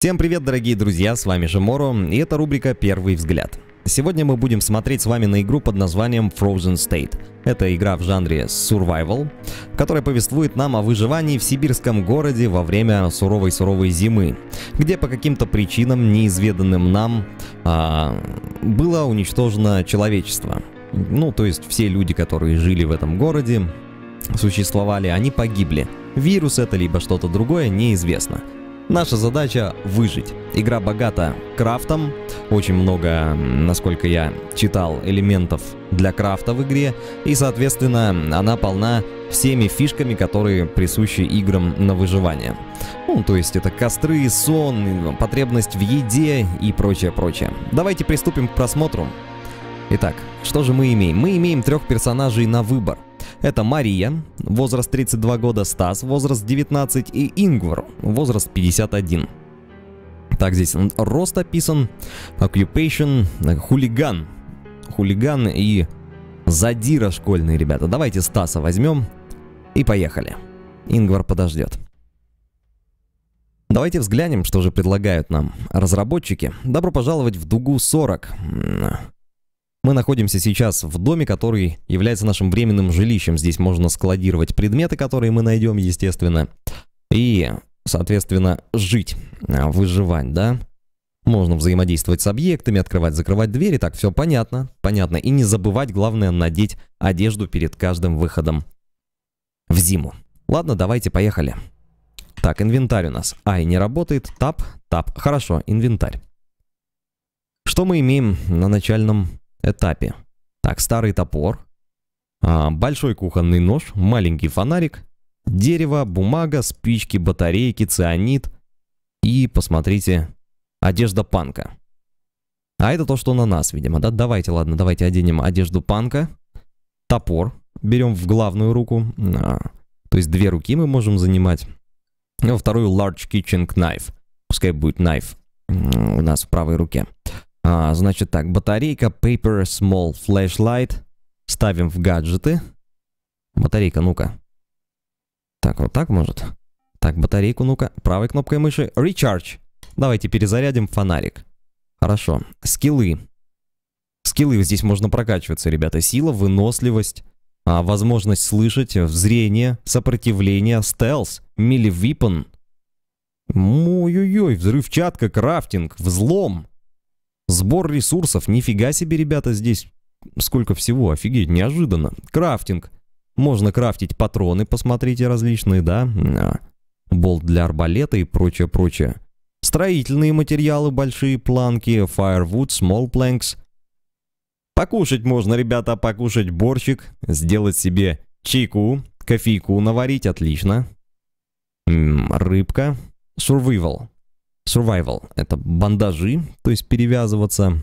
Всем привет, дорогие друзья, с вами Жиморо, и это рубрика «Первый взгляд». Сегодня мы будем смотреть с вами на игру под названием Frozen State. Это игра в жанре survival, которая повествует нам о выживании в сибирском городе во время суровой-суровой зимы, где по каким-то причинам, неизведанным нам, а, было уничтожено человечество. Ну, то есть все люди, которые жили в этом городе, существовали, они погибли. Вирус это либо что-то другое, неизвестно. Наша задача — выжить. Игра богата крафтом, очень много, насколько я читал, элементов для крафта в игре, и, соответственно, она полна всеми фишками, которые присущи играм на выживание. Ну, то есть это костры, сон, потребность в еде и прочее-прочее. Давайте приступим к просмотру. Итак, что же мы имеем? Мы имеем трех персонажей на выбор. Это Мария, возраст 32 года, Стас, возраст 19 и Ингвар, возраст 51. Так, здесь рост описан, occupation, хулиган. Хулиган и задира школьные, ребята. Давайте Стаса возьмем и поехали. Ингвар подождет. Давайте взглянем, что же предлагают нам разработчики. Добро пожаловать в Дугу 40. Мы находимся сейчас в доме, который является нашим временным жилищем. Здесь можно складировать предметы, которые мы найдем, естественно. И, соответственно, жить, а, выживать, да? Можно взаимодействовать с объектами, открывать, закрывать двери. Так, все понятно, понятно. И не забывать, главное, надеть одежду перед каждым выходом в зиму. Ладно, давайте, поехали. Так, инвентарь у нас. Ай, не работает. Тап, тап. Хорошо, инвентарь. Что мы имеем на начальном этапе. Так, старый топор, а, большой кухонный нож, маленький фонарик, дерево, бумага, спички, батарейки, цианид и, посмотрите, одежда панка. А это то, что на нас, видимо, да? Давайте, ладно, давайте оденем одежду панка, топор берем в главную руку, а, то есть две руки мы можем занимать. Вторую large kitchen knife, пускай будет knife у нас в правой руке. А, значит так, батарейка Paper Small Flashlight. Ставим в гаджеты. Батарейка, ну-ка. Так, вот так может? Так, батарейку, ну-ка. Правой кнопкой мыши. Recharge. Давайте перезарядим фонарик. Хорошо. Скиллы. Скиллы здесь можно прокачиваться, ребята. Сила, выносливость, а, возможность слышать, зрение, сопротивление, стелс, милливипен. Ой-ой-ой, взрывчатка, крафтинг, взлом. Сбор ресурсов, нифига себе, ребята, здесь сколько всего, офигеть, неожиданно. Крафтинг. Можно крафтить патроны, посмотрите, различные, да? А, болт для арбалета и прочее, прочее. Строительные материалы, большие планки, firewood, small planks. Покушать можно, ребята, покушать борщик, сделать себе чайку, кофейку наварить, отлично. М -м, рыбка, survival. Survival — это бандажи, то есть перевязываться.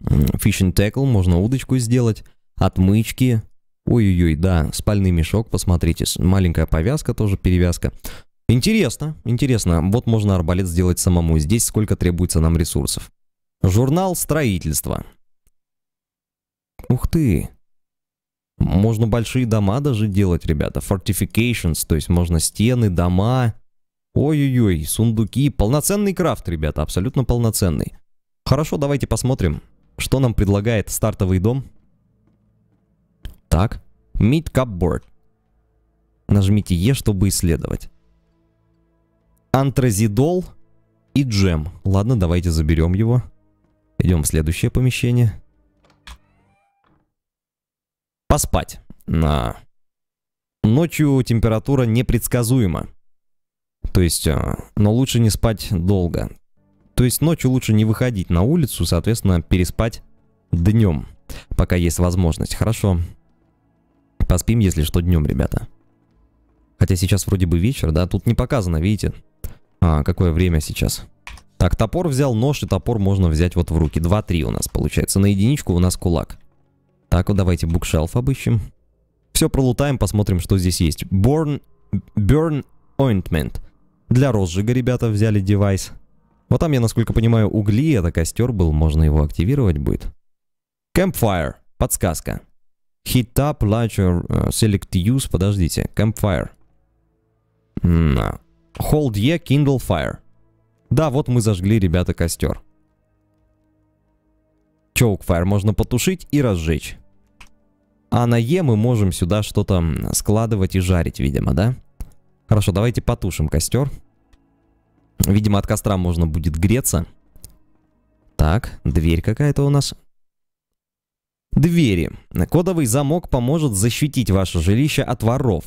Fish and tackle, можно удочку сделать. Отмычки. Ой-ой-ой, да, спальный мешок, посмотрите. Маленькая повязка, тоже перевязка. Интересно, интересно. Вот можно арбалет сделать самому. Здесь сколько требуется нам ресурсов. Журнал строительства. Ух ты! Можно большие дома даже делать, ребята. Fortifications, то есть можно стены, дома. Ой-ой-ой, сундуки. Полноценный крафт, ребята, абсолютно полноценный. Хорошо, давайте посмотрим, что нам предлагает стартовый дом. Так, Meet Cupboard. Нажмите Е, чтобы исследовать. Антрозидол и джем. Ладно, давайте заберем его. Идем в следующее помещение. Поспать. На. Ночью температура непредсказуема. То есть, э, но лучше не спать долго. То есть ночью лучше не выходить на улицу, соответственно, переспать днем, пока есть возможность. Хорошо. Поспим, если что, днем, ребята. Хотя сейчас вроде бы вечер, да? Тут не показано, видите? А, какое время сейчас? Так, топор взял, нож и топор можно взять вот в руки. Два-три у нас получается. На единичку у нас кулак. Так, вот давайте букшелф обыщем. Все пролутаем, посмотрим, что здесь есть. Born... Burn Ointment. Для розжига ребята взяли девайс. Вот там, я насколько понимаю, угли, это костер был, можно его активировать будет. Campfire. Подсказка. Hit up, launcher, э, select use. Подождите. Campfire. No. Hold E, Kindle Fire. Да, вот мы зажгли, ребята, костер. Choke fire можно потушить и разжечь. А на Е e мы можем сюда что-то складывать и жарить, видимо, да? Хорошо, давайте потушим Костер. Видимо, от костра можно будет греться. Так, дверь какая-то у нас. Двери. Кодовый замок поможет защитить ваше жилище от воров.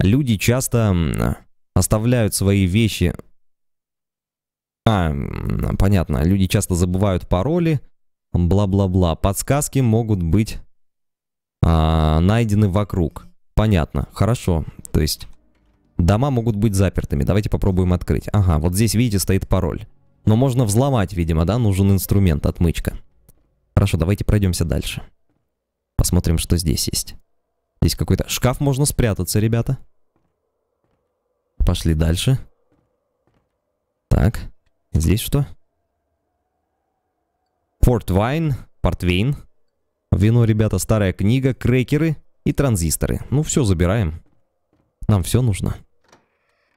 Люди часто оставляют свои вещи... А, понятно. Люди часто забывают пароли. Бла-бла-бла. Подсказки могут быть а, найдены вокруг. Понятно. Хорошо. То есть... Дома могут быть запертыми. Давайте попробуем открыть. Ага, вот здесь, видите, стоит пароль. Но можно взломать, видимо, да? Нужен инструмент, отмычка. Хорошо, давайте пройдемся дальше. Посмотрим, что здесь есть. Здесь какой-то... Шкаф можно спрятаться, ребята. Пошли дальше. Так. Здесь что? Портвайн. Портвейн. Вино, ребята, старая книга, крекеры и транзисторы. Ну все, забираем. Нам все нужно.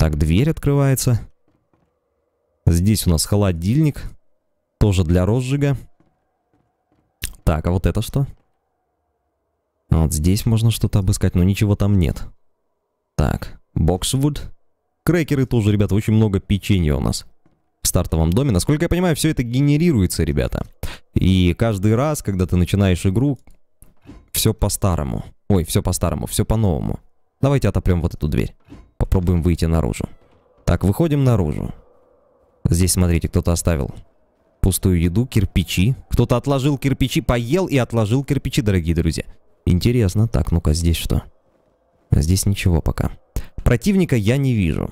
Так, дверь открывается. Здесь у нас холодильник. Тоже для розжига. Так, а вот это что? А вот здесь можно что-то обыскать, но ничего там нет. Так, боксвуд. Крекеры тоже, ребята, очень много печенья у нас в стартовом доме. Насколько я понимаю, все это генерируется, ребята. И каждый раз, когда ты начинаешь игру, все по-старому. Ой, все по-старому, все по-новому. Давайте отопрем вот эту дверь. Попробуем выйти наружу. Так, выходим наружу. Здесь, смотрите, кто-то оставил пустую еду, кирпичи. Кто-то отложил кирпичи, поел и отложил кирпичи, дорогие друзья. Интересно. Так, ну-ка, здесь что? Здесь ничего пока. Противника я не вижу.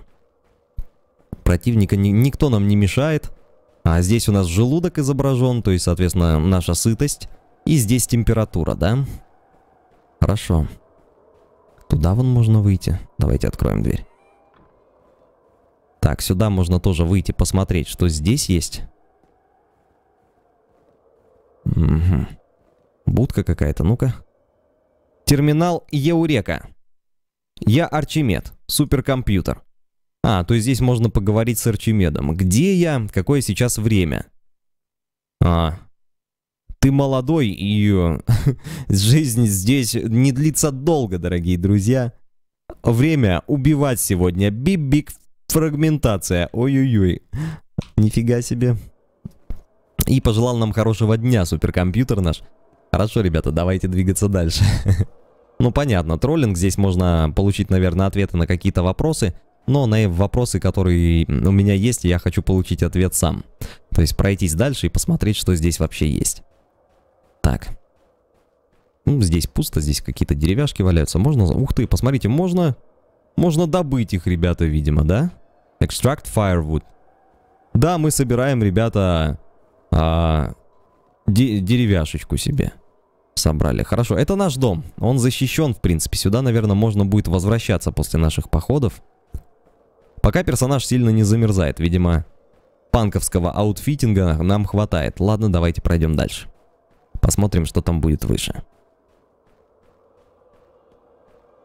Противника ни никто нам не мешает. А здесь у нас желудок изображен, то есть, соответственно, наша сытость. И здесь температура, да? Хорошо. Туда вон можно выйти. Давайте откроем дверь. Так, сюда можно тоже выйти посмотреть, что здесь есть. Угу. Будка какая-то, ну-ка. Терминал Еурека. Я Арчимед, суперкомпьютер. А, то есть здесь можно поговорить с Арчимедом. Где я? Какое сейчас время? А, ты молодой, и жизнь здесь не длится долго, дорогие друзья. Время убивать сегодня. Бибик фрагментация. Ой-ой-ой. Нифига себе. И пожелал нам хорошего дня, суперкомпьютер наш. Хорошо, ребята, давайте двигаться дальше. ну, понятно, троллинг. Здесь можно получить, наверное, ответы на какие-то вопросы. Но на э, вопросы, которые у меня есть, я хочу получить ответ сам. То есть пройтись дальше и посмотреть, что здесь вообще есть. Так. Ну, здесь пусто, здесь какие-то деревяшки валяются. Можно... Ух ты, посмотрите, можно... Можно добыть их, ребята, видимо, да? Extract firewood. Да, мы собираем, ребята, а, де деревяшечку себе. Собрали. Хорошо, это наш дом. Он защищен, в принципе. Сюда, наверное, можно будет возвращаться после наших походов. Пока персонаж сильно не замерзает. Видимо, панковского аутфитинга нам хватает. Ладно, давайте пройдем дальше. Посмотрим, что там будет выше.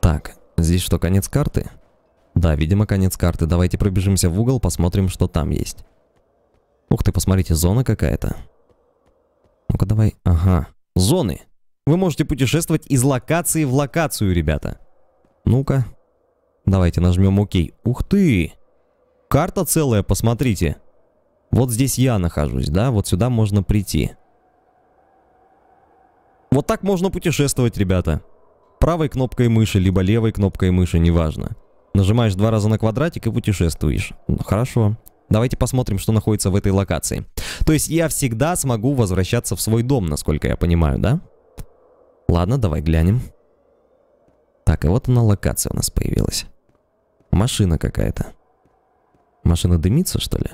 Так, здесь что, конец карты? Да, видимо, конец карты. Давайте пробежимся в угол, посмотрим, что там есть. Ух ты, посмотрите, зона какая-то. Ну-ка давай, ага. Зоны! Вы можете путешествовать из локации в локацию, ребята. Ну-ка. Давайте нажмем ОК. Ух ты! Карта целая, посмотрите. Вот здесь я нахожусь, да? Вот сюда можно прийти. Вот так можно путешествовать, ребята. Правой кнопкой мыши, либо левой кнопкой мыши, неважно. Нажимаешь два раза на квадратик и путешествуешь. Ну, хорошо. Давайте посмотрим, что находится в этой локации. То есть я всегда смогу возвращаться в свой дом, насколько я понимаю, да? Ладно, давай глянем. Так, и вот она локация у нас появилась. Машина какая-то. Машина дымится, что ли?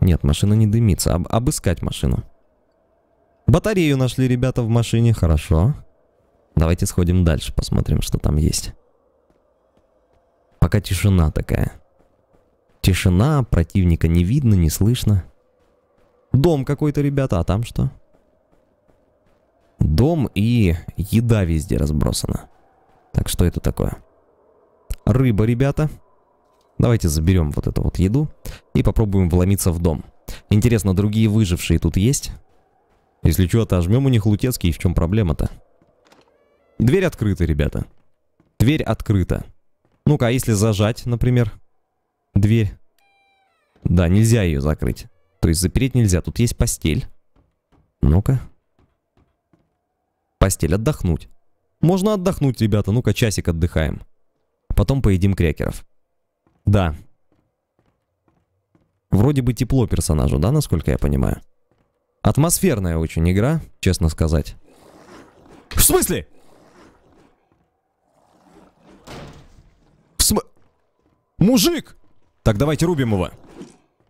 Нет, машина не дымится. Об обыскать машину. Батарею нашли ребята в машине, хорошо. Давайте сходим дальше, посмотрим, что там есть. Пока тишина такая. Тишина, противника не видно, не слышно. Дом какой-то, ребята, а там что? Дом и еда везде разбросана. Так, что это такое? Рыба, ребята. Давайте заберем вот эту вот еду и попробуем вломиться в дом. Интересно, другие выжившие тут есть? Если что, отожмем у них Лутецкий, и в чем проблема-то? Дверь открыта, ребята. Дверь открыта. Ну-ка, а если зажать, например? Дверь. Да, нельзя ее закрыть. То есть запереть нельзя. Тут есть постель. Ну-ка. Постель отдохнуть. Можно отдохнуть, ребята. Ну-ка, часик отдыхаем. А потом поедим крекеров. Да. Вроде бы тепло персонажу, да, насколько я понимаю? Атмосферная очень игра, честно сказать. В смысле? В см... Мужик! Так, давайте рубим его.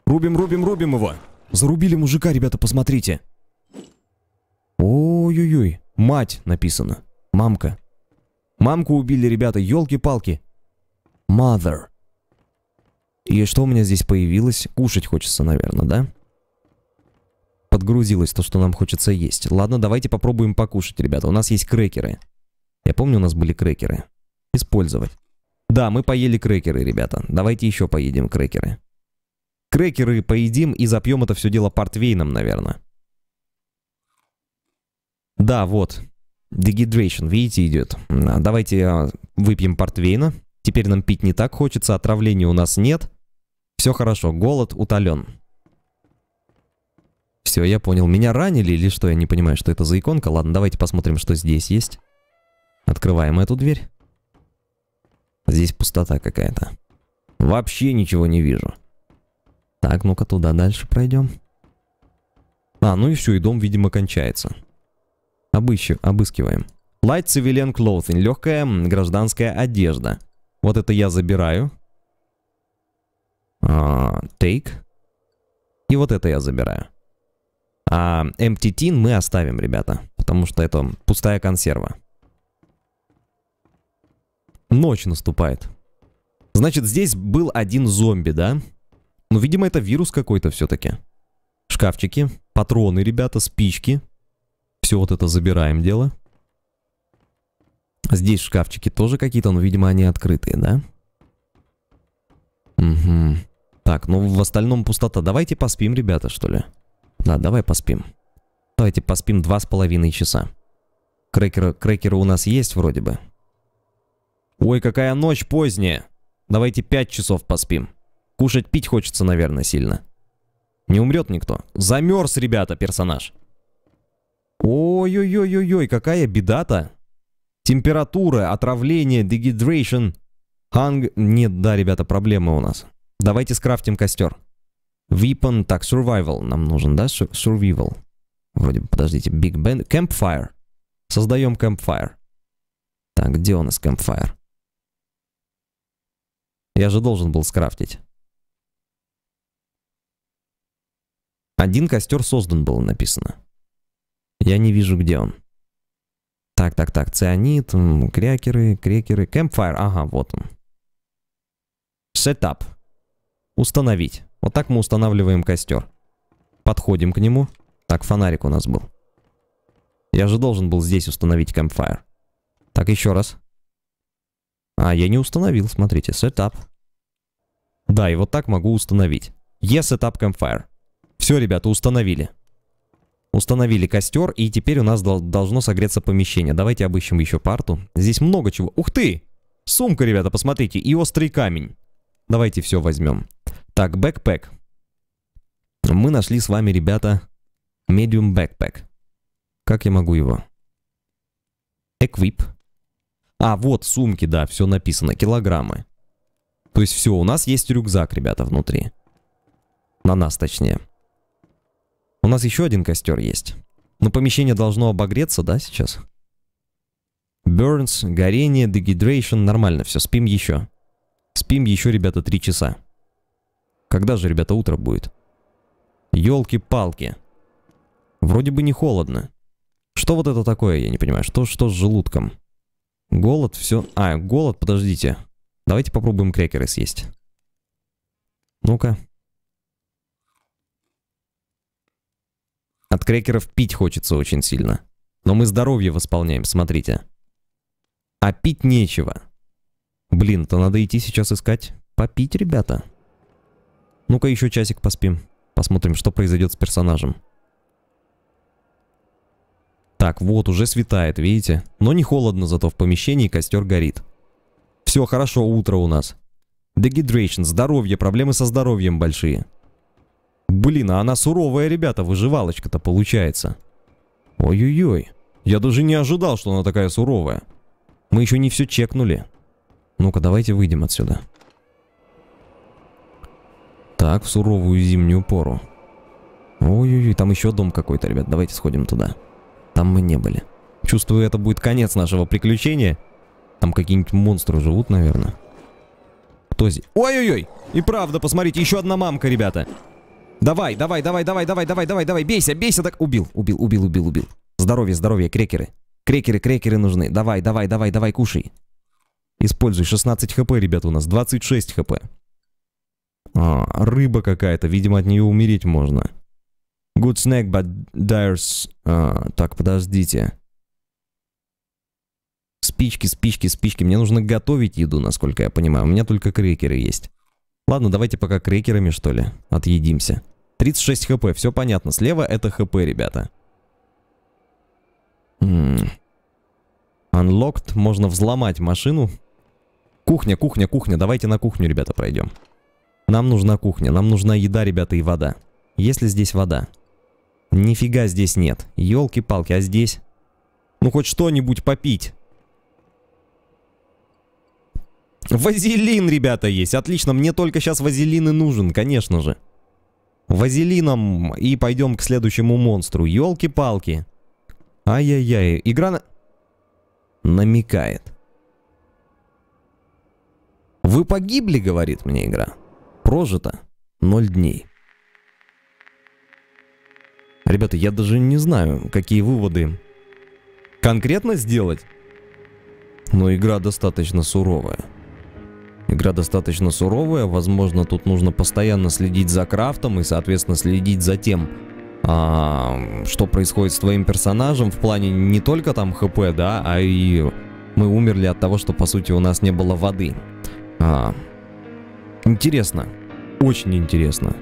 Рубим, рубим, рубим его. Зарубили мужика, ребята, посмотрите. Ой-ой-ой. Мать написано. Мамка. Мамку убили, ребята, елки-палки. Mother. И что у меня здесь появилось? Кушать хочется, наверное, да? Да подгрузилось то, что нам хочется есть. Ладно, давайте попробуем покушать, ребята. У нас есть крекеры. Я помню, у нас были крекеры. Использовать. Да, мы поели крекеры, ребята. Давайте еще поедим крекеры. Крекеры поедим и запьем это все дело портвейном, наверное. Да, вот. Dehydration, видите, идет. Давайте а, выпьем портвейна. Теперь нам пить не так хочется, отравления у нас нет. Все хорошо, голод утолен. Все, я понял. Меня ранили или что? Я не понимаю, что это за иконка. Ладно, давайте посмотрим, что здесь есть. Открываем эту дверь. Здесь пустота какая-то. Вообще ничего не вижу. Так, ну-ка туда дальше пройдем. А, ну и все, и дом, видимо, кончается. Обыщу, обыскиваем. Light civilian clothing. Легкая гражданская одежда. Вот это я забираю. А, take. И вот это я забираю. А MTT мы оставим, ребята, потому что это пустая консерва. Ночь наступает. Значит, здесь был один зомби, да? Ну, видимо, это вирус какой-то все-таки. Шкафчики, патроны, ребята, спички. Все вот это забираем дело. Здесь шкафчики тоже какие-то, но, видимо, они открытые, да? Угу. Так, ну в остальном пустота. Давайте поспим, ребята, что ли. Да, давай поспим. Давайте поспим два с половиной часа. Крекеры, крекеры у нас есть вроде бы. Ой, какая ночь поздняя. Давайте пять часов поспим. Кушать пить хочется, наверное, сильно. Не умрет никто. Замерз, ребята, персонаж. Ой-ой-ой-ой-ой, какая беда-то. Температура, отравление, дегидрейшн. Ханг... Нет, да, ребята, проблемы у нас. Давайте скрафтим костер. Weapon, так, survival нам нужен, да? Survival. Вроде бы, подождите, Big Band, Campfire. Создаем Campfire. Так, где у нас Campfire? Я же должен был скрафтить. Один костер создан был, написано. Я не вижу, где он. Так, так, так, цианит, крекеры, крекеры, Campfire, ага, вот он. Setup. Установить. Вот так мы устанавливаем костер. Подходим к нему. Так, фонарик у нас был. Я же должен был здесь установить кэмпфайр. Так, еще раз. А, я не установил, смотрите, сетап. Да, и вот так могу установить. Yes, setup campfire. Все, ребята, установили. Установили костер, и теперь у нас должно согреться помещение. Давайте обыщем еще парту. Здесь много чего. Ух ты! Сумка, ребята, посмотрите, и острый камень. Давайте все возьмем. Так, бэкпэк. Мы нашли с вами, ребята, medium backpack. Как я могу его? Equip. А, вот сумки, да, все написано, килограммы. То есть все, у нас есть рюкзак, ребята, внутри. На нас, точнее. У нас еще один костер есть. Но помещение должно обогреться, да, сейчас? Burns, горение, dehydration, нормально все, спим еще. Спим еще, ребята, три часа. Когда же, ребята, утро будет? Ёлки-палки. Вроде бы не холодно. Что вот это такое, я не понимаю. Что, что с желудком? Голод, все... А, голод, подождите. Давайте попробуем крекеры съесть. Ну-ка. От крекеров пить хочется очень сильно. Но мы здоровье восполняем, смотрите. А пить нечего. Блин, то надо идти сейчас искать. Попить, ребята. Ну-ка еще часик поспим. Посмотрим, что произойдет с персонажем. Так, вот, уже светает, видите? Но не холодно, зато в помещении костер горит. Все, хорошо, утро у нас. Degidration, здоровье, проблемы со здоровьем большие. Блин, а она суровая, ребята, выживалочка-то получается. Ой-ой-ой, я даже не ожидал, что она такая суровая. Мы еще не все чекнули. Ну-ка, давайте выйдем отсюда. Так, в суровую зимнюю пору. Ой-ой-ой, там еще дом какой-то, ребят, давайте сходим туда. Там мы не были. Чувствую, это будет конец нашего приключения. Там какие-нибудь монстры живут, наверное. Кто здесь? Ой-ой-ой! И правда, посмотрите, еще одна мамка, ребята. Давай, давай, давай, давай, давай, давай, давай, давай, бейся, бейся, так. Убил, убил, убил, убил, убил. Здоровье, здоровье, крекеры. Крекеры, крекеры нужны. Давай, давай, давай, давай, кушай. Используй 16 хп, ребят, у нас 26 хп. А, рыба какая-то, видимо, от нее умереть можно. Good snack, but there's... А, так, подождите. Спички, спички, спички. Мне нужно готовить еду, насколько я понимаю. У меня только крекеры есть. Ладно, давайте пока крекерами, что ли, отъедимся. 36 хп, все понятно. Слева это хп, ребята. Unlocked, можно взломать машину. Кухня, кухня, кухня. Давайте на кухню, ребята, пройдем. Нам нужна кухня, нам нужна еда, ребята, и вода. Есть ли здесь вода? Нифига здесь нет. Елки-палки, а здесь? Ну хоть что-нибудь попить. Вазелин, ребята, есть. Отлично, мне только сейчас вазелин и нужен, конечно же. Вазелином и пойдем к следующему монстру. Елки-палки. Ай-яй-яй. Игра на... намекает. Вы погибли, говорит мне игра прожито 0 дней. Ребята, я даже не знаю, какие выводы конкретно сделать. Но игра достаточно суровая. Игра достаточно суровая, возможно, тут нужно постоянно следить за крафтом и, соответственно, следить за тем, а, что происходит с твоим персонажем в плане не только там хп, да, а и мы умерли от того, что, по сути, у нас не было воды. А, интересно. Интересно очень интересно.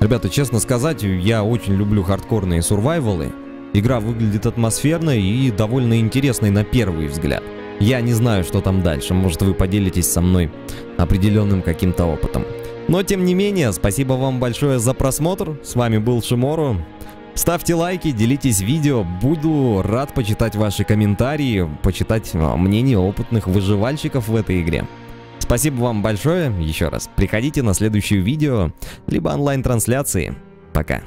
Ребята, честно сказать, я очень люблю хардкорные сурвайвалы. Игра выглядит атмосферно и довольно интересной на первый взгляд. Я не знаю, что там дальше, может вы поделитесь со мной определенным каким-то опытом. Но тем не менее, спасибо вам большое за просмотр, с вами был Шимору. Ставьте лайки, делитесь видео, буду рад почитать ваши комментарии, почитать а, мнение опытных выживальщиков в этой игре. Спасибо вам большое еще раз. Приходите на следующее видео, либо онлайн-трансляции. Пока.